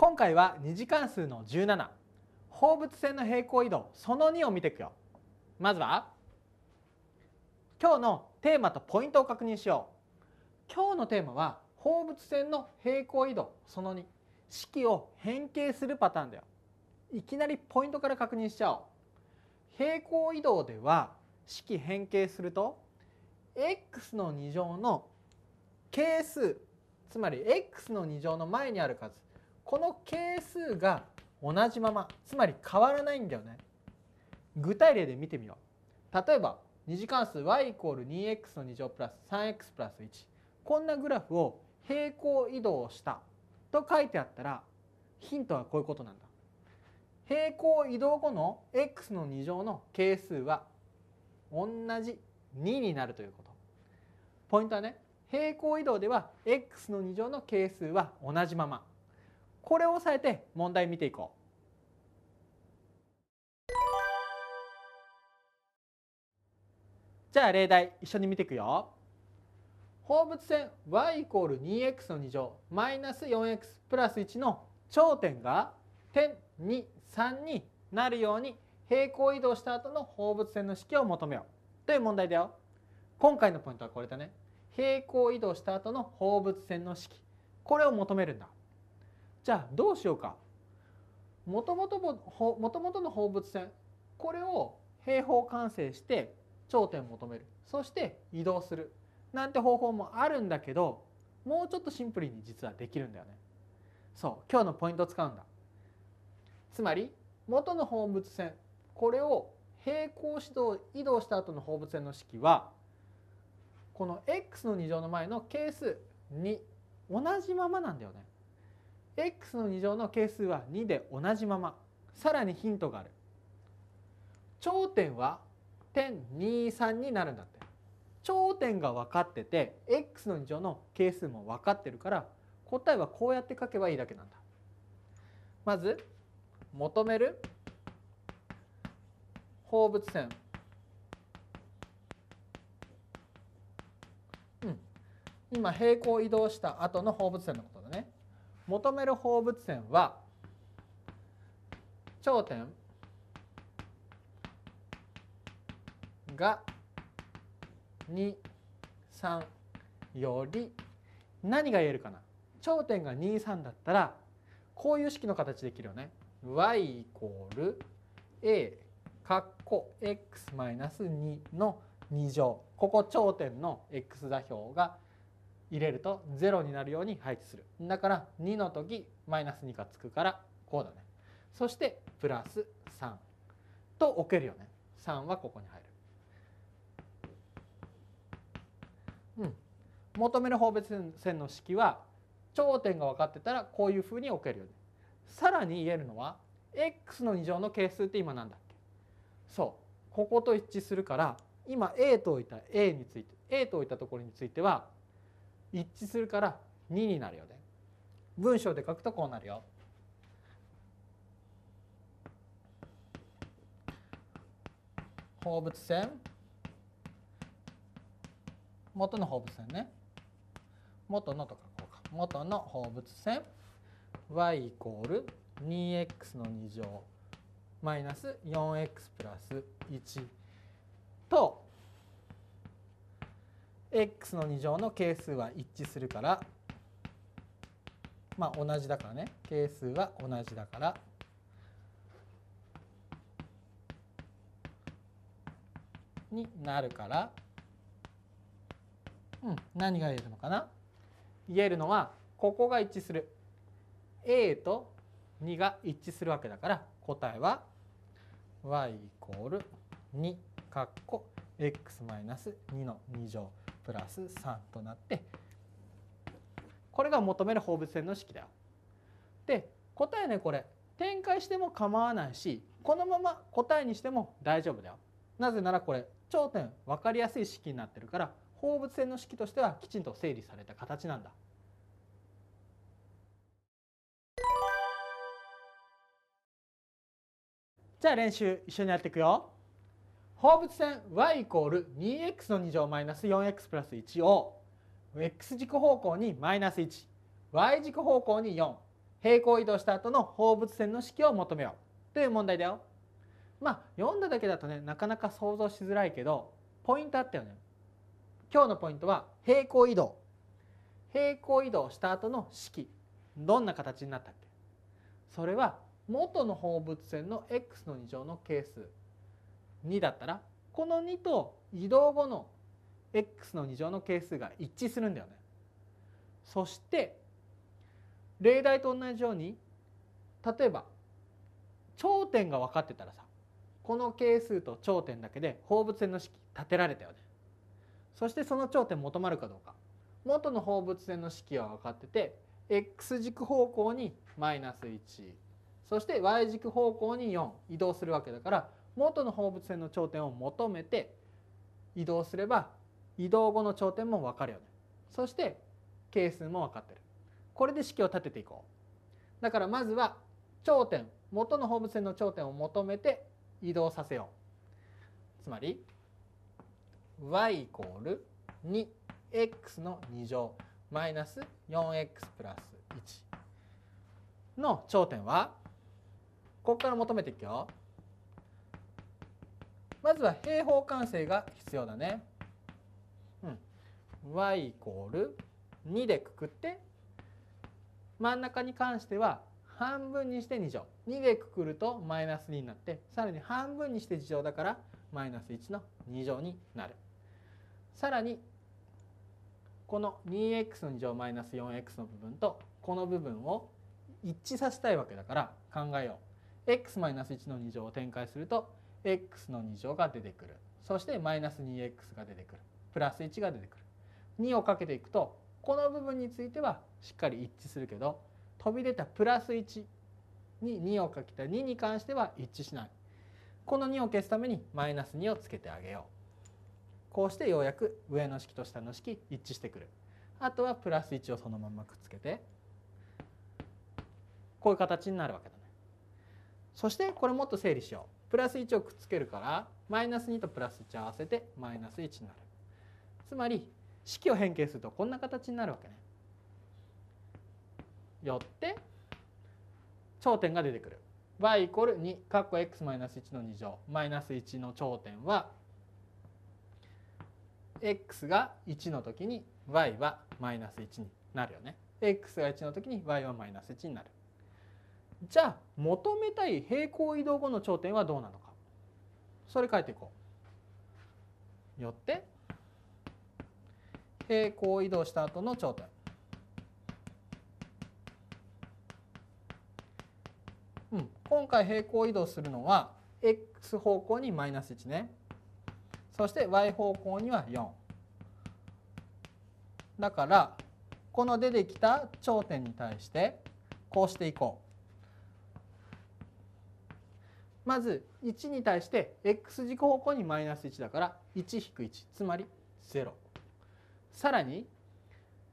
今回は2次関数の17放物線の平行移動その2を見ていくよまずは今日のテーマとポイントを確認しよう今日のテーマは放物線の平行移動その2式を変形するパターンだよいきなりポイントから確認しちゃおう平行移動では式変形すると x の2乗の係数つまり x の2乗の前にある数この係数が同じままつまり変わらないんだよね。具体例で見てみよう。例えば二次関数 y イコール 2x の2乗プラス 3x プラス1こんなグラフを平行移動したと書いてあったらヒントはこういうことなんだ。平行移動後の x の2乗の係数は同じ2になるということ。ポイントはね平行移動では x の2乗の係数は同じままこれを押さえて問題見ていこう。じゃあ例題一緒に見ていくよ。放物線 y イコール 2x の2乗マイナス 4x プラス1の頂点が点2、3になるように平行移動した後の放物線の式を求めようという問題だよ。今回のポイントはこれだね。平行移動した後の放物線の式これを求めるんだ。じゃあどうしようかもともともともとの放物線これを平方完成して頂点を求めるそして移動するなんて方法もあるんだけどもうちょっとシンプルに実はできるんだよね。そう今日のポイントを使うんだ。つまり元の放物線これを平行指導移動した後の放物線の式はこの x の2乗の前の係数2同じままなんだよね。x の2乗の係数は2で同じままさらにヒントがある頂点は点23になるんだって頂点が分かってて x の2乗の係数も分かってるから答えはこうやって書けばいいだけなんだまず求める放物線うん今平行移動した後の放物線のこと求める放物線は頂点が23より何が言えるかな頂点が23だったらこういう式の形できるよね。y イコール a かっこ x マイナス2の2乗ここ頂点の x 座標が2入れると0になるように配置するだから2の時マイナス2がつくからこうだねそしてプラス3と置けるよね3はここに入る、うん、求める方別線の式は頂点が分かってたらこういうふうに置けるよねさらに言えるのは x の2乗の係数って今なんだっけそうここと一致するから今 a と置いた a について a と置いたところについては一致するから2になるよね。文章で書くとこうなるよ。放物線元の放物線ね元のと書こうか元の放物線 y イコール 2x の2乗マイナス 4x プラス1と x の2乗の係数は一致するから、まあ、同じだからね係数は同じだからになるから、うん、何が言えるのかな言えるのはここが一致する a と2が一致するわけだから答えは y イコール2かっこ x マイナス2の2乗。プラス3となってこれが求める放物線の式だよ。で答えねこれ展開しても構わないしこのまま答えにしても大丈夫だよ。なぜならこれ頂点分かりやすい式になってるから放物線の式としてはきちんと整理された形なんだ。じゃあ練習一緒にやっていくよ。放物線 y イコール 2x の2乗マイナス 4x プラス1を x 軸方向にマイナス 1y 軸方向に4平行移動した後の放物線の式を求めようという問題だよ。まあ読んだだけだとねなかなか想像しづらいけどポイントあったよね。今日のポイントは平行移動平行移動した後の式どんな形になったっけそれは元の放物線の x の2乗の係数2だったらこの2と移動後の x の2乗の係数が一致するんだよね。そして例題と同じように例えば頂点が分かってたらさこの係数と頂点だけで放物線の式立てられたよね。そしてその頂点求まるかどうか元の放物線の式は分かってて x 軸方向にマイナス1そして y 軸方向に4移動するわけだから元の放物線の頂点を求めて移動すれば移動後の頂点も分かるよねそして係数も分かってるこれで式を立てていこうだからまずは頂点元の放物線の頂点を求めて移動させようつまり y イコール 2x の2乗マイナス 4x プラス1の頂点はここから求めていくよまずは平方完成が必要だね。うん、y イコール2でくくって真ん中に関しては半分にして2乗2でくくるとマイナス2になってさらに半分にして2乗だからマイナス1の2乗になる。さらにこの 2x の2乗マイナス 4x の部分とこの部分を一致させたいわけだから考えよう。x マイナス1の2乗を展開すると x の2乗が出てくるそしてマイナス 2x が出てくるプラス1が出てくる2をかけていくとこの部分についてはしっかり一致するけど飛び出たプラス1に2をかけた2に関しては一致しないこの2を消すためにマイナス2をつけてあげようこうしてようやく上の式と下の式一致してくるあとはプラス1をそのままくっつけてこういう形になるわけだねそしてこれもっと整理しようプラス1をくっつけるからマイナス2とプラス1合わせてマイナス1になるつまり式を変形するとこんな形になるわけね。よって頂点が出てくる y イコール2括弧 x マイナス1の2乗マイナス1の頂点は x が1の時に y はマイナス1になるよね。x が1の時に y はマイナス1になる。じゃあ求めたい平行移動後の頂点はどうなのかそれ書いていこう。よって平行移動した後の頂点。うん、今回平行移動するのは x 方向にマイナス1ねそして y 方向には4だからこの出てきた頂点に対してこうしていこう。まず1に対して x 軸方向にマイナス1だから1-1つまり0さらに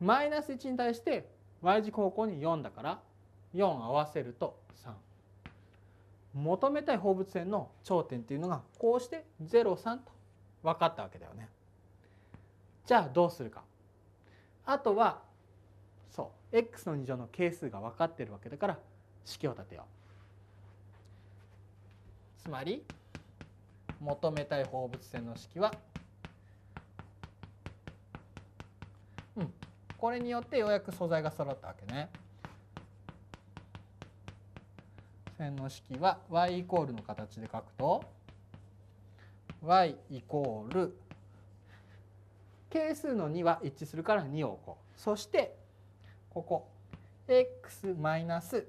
マイナス1に対して y 軸方向に4だから4合わせると3求めたい放物線の頂点っていうのがこうして03と分かったわけだよね。じゃあどうするかあとはそう x の2乗の係数が分かってるわけだから式を立てよう。つまり求めたい放物線の式は、うん、これによってようやく素材が揃ったわけね。線の式は y イコールの形で書くと y イコール係数の2は一致するから2を置こうそしてここ x マイナス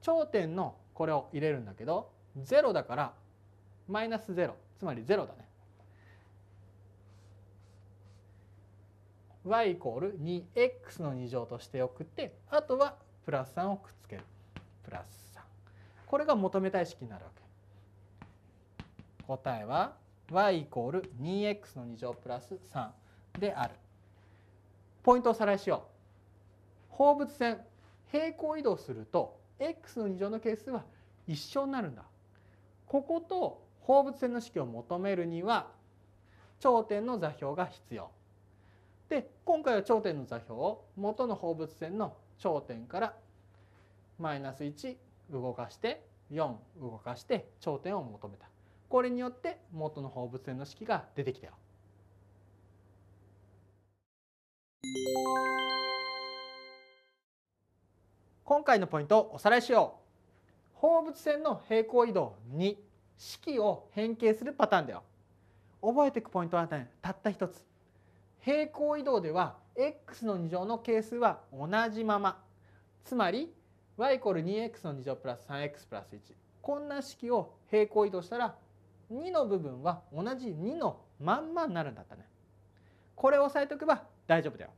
頂点のこれを入れるんだけど0だからマイナス0つまり0だね。y イコール 2x の2乗として送ってあとはプラス3をくっつけるプラス3これが求めたい式になるわけ答えは y イコール 2x の2乗プラス3であるポイントをおさらいしよう放物線平行移動すると x の2乗の係数は一緒になるんだここと放物線の式を求めるには頂点の座標が必要。で今回は頂点の座標を元の放物線の頂点からマイナス1動かして4動かして頂点を求めた。これによって元の放物線の式が出てきたよ。今回のポイントをおさらいしよう。放物線の平行移動2式を変形するパターンだよ覚えていくポイントは、たった一つ平行移動では x の2乗の係数は同じままつまり y イコール 2x の2乗プラス 3x プラス1こんな式を平行移動したら2の部分は同じ2のまんまになるんだったねこれを押さえておけば大丈夫だよ